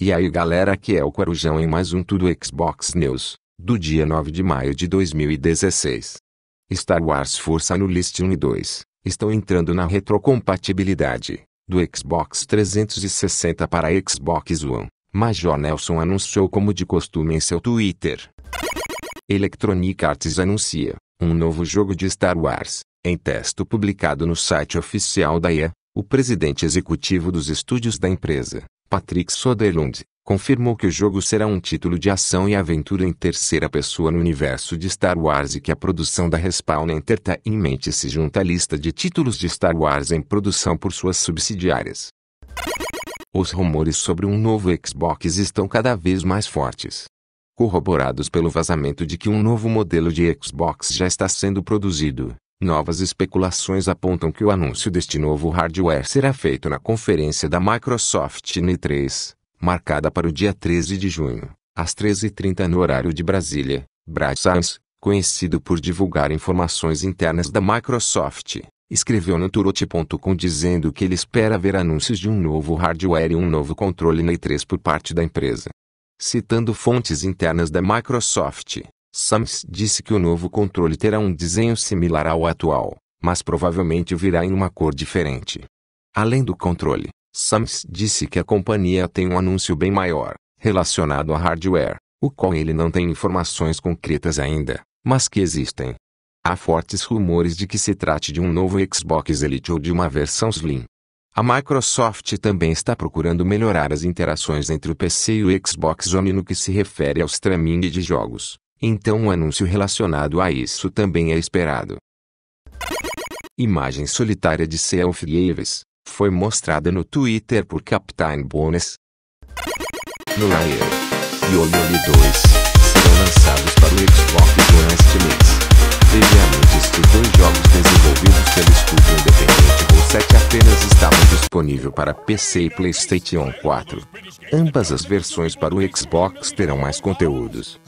E aí galera Aqui é o Corujão em mais um Tudo Xbox News, do dia 9 de maio de 2016. Star Wars Força no List 1 e 2, estão entrando na retrocompatibilidade, do Xbox 360 para Xbox One, Major Nelson anunciou como de costume em seu Twitter. Electronic Arts anuncia, um novo jogo de Star Wars, em texto publicado no site oficial da EA, o presidente executivo dos estúdios da empresa, Patrick Soderlund, confirmou que o jogo será um título de ação e aventura em terceira pessoa no universo de Star Wars e que a produção da Respawn Entertainment se junta à lista de títulos de Star Wars em produção por suas subsidiárias. Os rumores sobre um novo Xbox estão cada vez mais fortes. Corroborados pelo vazamento de que um novo modelo de Xbox já está sendo produzido, Novas especulações apontam que o anúncio deste novo hardware será feito na conferência da Microsoft N3, marcada para o dia 13 de junho, às 13h30 no horário de Brasília. BraScience, conhecido por divulgar informações internas da Microsoft, escreveu no Turote.com dizendo que ele espera ver anúncios de um novo hardware e um novo controle N3 por parte da empresa. Citando fontes internas da Microsoft, Sams disse que o novo controle terá um desenho similar ao atual, mas provavelmente virá em uma cor diferente. Além do controle, Sams disse que a companhia tem um anúncio bem maior, relacionado a hardware, o qual ele não tem informações concretas ainda, mas que existem. Há fortes rumores de que se trate de um novo Xbox Elite ou de uma versão Slim. A Microsoft também está procurando melhorar as interações entre o PC e o Xbox One no que se refere ao streaming de jogos então um anúncio relacionado a isso também é esperado. Imagem solitária de Self Davis foi mostrada no Twitter por Captain Bones. No Layer e Oli 2 serão lançados para o Xbox One este mês. Previamente, estes dois jogos desenvolvidos pelo estúdio independente Roll7 apenas estavam disponíveis para PC e PlayStation 4. Ambas as versões para o Xbox terão mais conteúdos.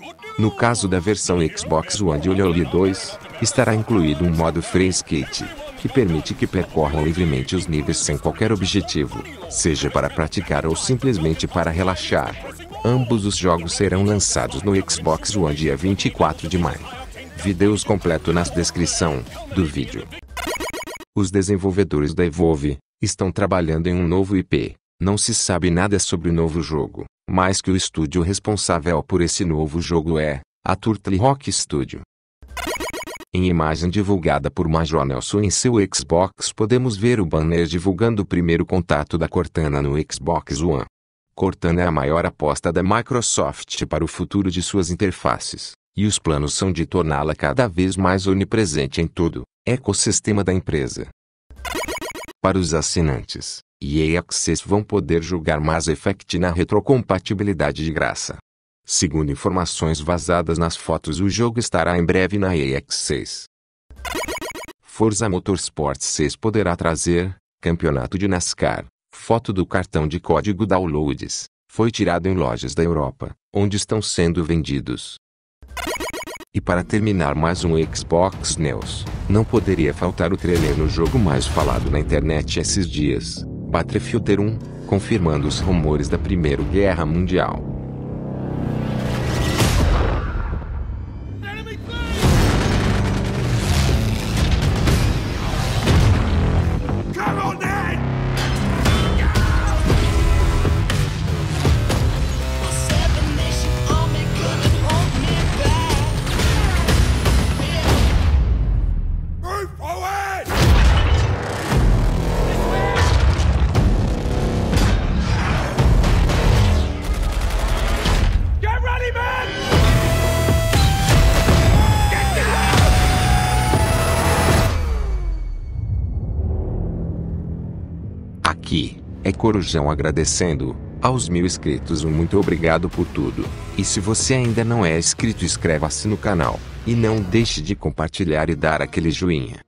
No caso da versão Xbox One de OLED 2, estará incluído um modo Free Skate, que permite que percorram livremente os níveis sem qualquer objetivo, seja para praticar ou simplesmente para relaxar. Ambos os jogos serão lançados no Xbox One dia 24 de maio. Videos completo na descrição do vídeo. Os desenvolvedores da Evolve estão trabalhando em um novo IP. Não se sabe nada sobre o novo jogo, mas que o estúdio responsável por esse novo jogo é a Turtle Rock Studio. Em imagem divulgada por Major Nelson em seu Xbox, podemos ver o banner divulgando o primeiro contato da Cortana no Xbox One. Cortana é a maior aposta da Microsoft para o futuro de suas interfaces, e os planos são de torná-la cada vez mais onipresente em todo ecossistema da empresa. Para os assinantes, EA 6 é vão poder julgar mais Effect na retrocompatibilidade de graça. Segundo informações vazadas nas fotos, o jogo estará em breve na EA 6 Forza Motorsport 6 poderá trazer Campeonato de NASCAR. Foto do cartão de código downloads foi tirado em lojas da Europa, onde estão sendo vendidos. E para terminar mais um Xbox News, não poderia faltar o trailer no jogo mais falado na internet esses dias. Battlefield 1, confirmando os rumores da Primeira Guerra Mundial. aqui. É Corujão agradecendo aos mil inscritos. Um muito obrigado por tudo. E se você ainda não é inscrito, inscreva-se no canal. E não deixe de compartilhar e dar aquele joinha.